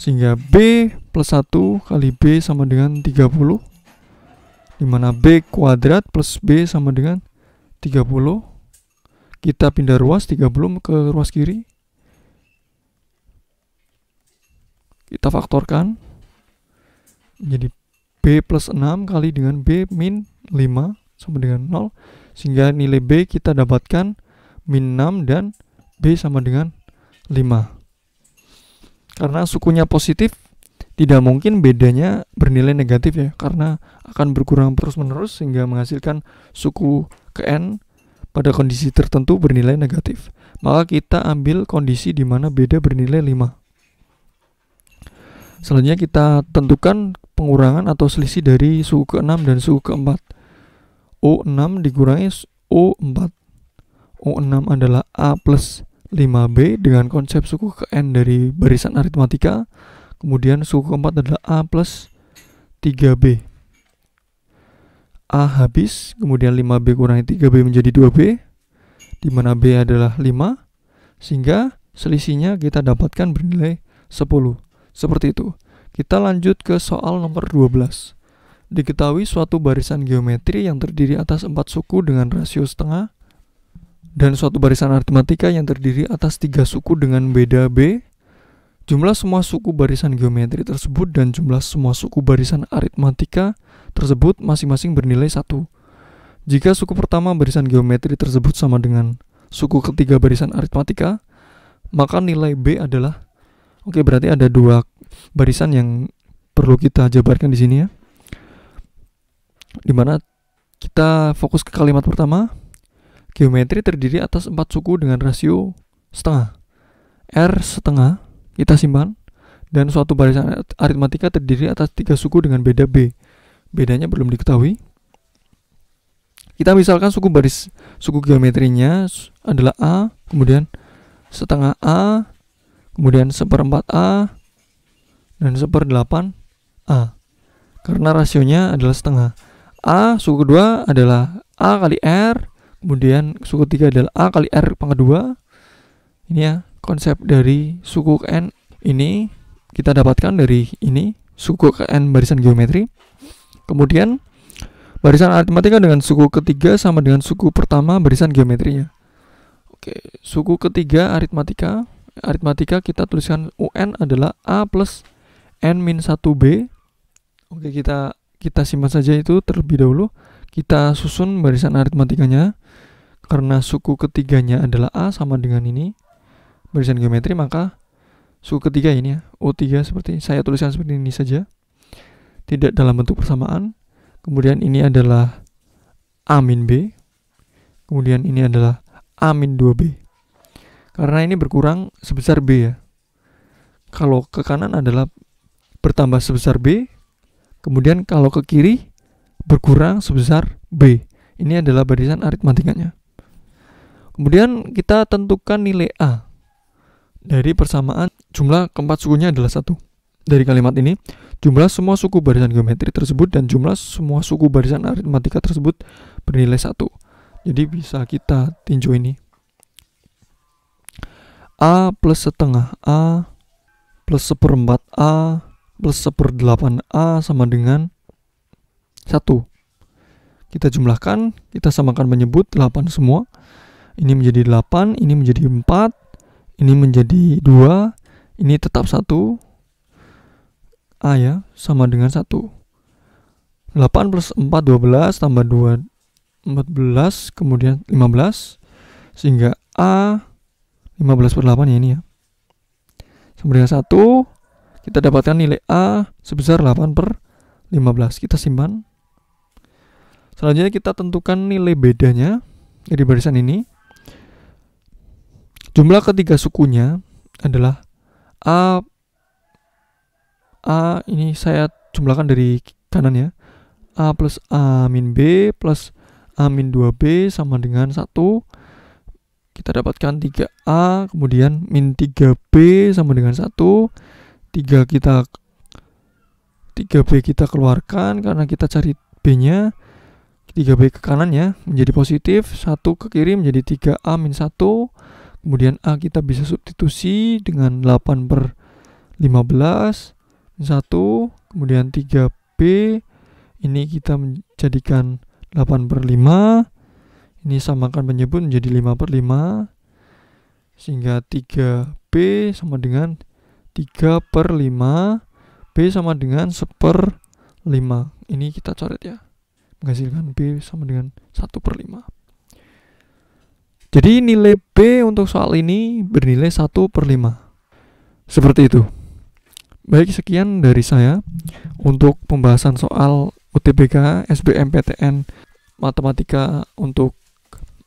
[SPEAKER 1] sehingga B plus 1 kali B sama dengan 30. Dimana B kuadrat plus B sama dengan 30. Kita pindah ruas 30 ke ruas kiri. Kita faktorkan. Jadi B plus 6 kali dengan B min 5 sama dengan 0 sehingga nilai B kita dapatkan min 6 dan B sama dengan 5 karena sukunya positif, tidak mungkin bedanya bernilai negatif ya, karena akan berkurang terus-menerus sehingga menghasilkan suku ke N pada kondisi tertentu bernilai negatif. Maka kita ambil kondisi di mana beda bernilai 5. Selanjutnya kita tentukan pengurangan atau selisih dari suku ke-6 dan suku ke-4. O6 dikurangi O4. O6 adalah A plus 5B dengan konsep suku ke N dari barisan aritmatika. Kemudian suku keempat adalah A plus 3B. A habis, kemudian 5B kurangi 3B menjadi 2B, Dimana B adalah 5, sehingga selisihnya kita dapatkan bernilai 10. Seperti itu. Kita lanjut ke soal nomor 12. Diketahui suatu barisan geometri yang terdiri atas empat suku dengan rasio setengah dan suatu barisan aritmatika yang terdiri atas tiga suku dengan beda B, jumlah semua suku barisan geometri tersebut dan jumlah semua suku barisan aritmatika tersebut masing-masing bernilai satu. Jika suku pertama barisan geometri tersebut sama dengan suku ketiga barisan aritmatika, maka nilai B adalah Oke, berarti ada dua barisan yang perlu kita jabarkan di sini ya. Dimana kita fokus ke kalimat pertama, Geometri terdiri atas empat suku dengan rasio setengah. R setengah kita simpan dan suatu barisan aritmatika terdiri atas tiga suku dengan beda B. Bedanya belum diketahui. Kita misalkan suku baris suku geometrinya adalah A, kemudian setengah A, kemudian seperempat A, dan seperdelapan A. Karena rasionya adalah setengah. A suku kedua adalah A kali R, Kemudian suku 3 adalah A kali R pangkat 2. Ini ya konsep dari suku N ini kita dapatkan dari ini suku ke N barisan geometri. Kemudian barisan aritmatika dengan suku ketiga sama dengan suku pertama barisan geometrinya. Oke, suku ketiga aritmatika aritmatika kita tuliskan UN adalah A plus N min 1B. Oke, kita kita simpan saja itu terlebih dahulu. Kita susun barisan aritmatikanya karena suku ketiganya adalah A sama dengan ini barisan geometri maka suku ketiga ini ya U3 seperti saya tuliskan seperti ini saja tidak dalam bentuk persamaan kemudian ini adalah A min B kemudian ini adalah A min 2B karena ini berkurang sebesar B ya kalau ke kanan adalah bertambah sebesar B kemudian kalau ke kiri berkurang sebesar B ini adalah barisan aritmatikanya Kemudian kita tentukan nilai A dari persamaan jumlah keempat sukunya adalah satu. Dari kalimat ini, jumlah semua suku barisan geometri tersebut dan jumlah semua suku barisan aritmatika tersebut bernilai satu. Jadi bisa kita tinjau ini. A plus setengah A plus seperempat A plus seperdelapan A sama dengan satu. Kita jumlahkan, kita samakan menyebut 8 semua ini menjadi 8, ini menjadi 4, ini menjadi 2, ini tetap 1. A ya, sama dengan 1. 8 plus 4, 12, tambah 2, 14, kemudian 15. Sehingga A 15 per 8 ya ini ya. Sama dengan 1, kita dapatkan nilai A sebesar 8 per 15. Kita simpan. Selanjutnya kita tentukan nilai bedanya dari barisan ini Jumlah ketiga sukunya adalah A A ini saya jumlahkan dari kanan ya. A plus A min B plus A min 2B sama dengan 1. Kita dapatkan 3A, kemudian min 3B sama dengan 1. 3 kita 3B kita keluarkan karena kita cari B-nya. 3B ke kanan ya menjadi positif, 1 ke kiri menjadi 3A min 1 kemudian A kita bisa substitusi dengan 8 per 15 1 kemudian 3B ini kita menjadikan 8 per 5 ini samakan penyebut menjadi 5 per 5 sehingga 3B sama dengan 3 per 5 B sama dengan 1 per 5 ini kita coret ya menghasilkan B sama dengan 1 per 5 jadi nilai B untuk soal ini bernilai 1 per 5. Seperti itu. Baik, sekian dari saya untuk pembahasan soal UTBK SBMPTN Matematika untuk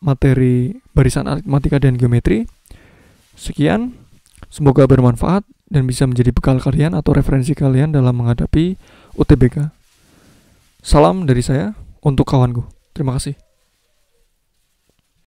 [SPEAKER 1] materi barisan aritmatika dan geometri. Sekian, semoga bermanfaat dan bisa menjadi bekal kalian atau referensi kalian dalam menghadapi UTBK. Salam dari saya untuk kawanku. Terima kasih.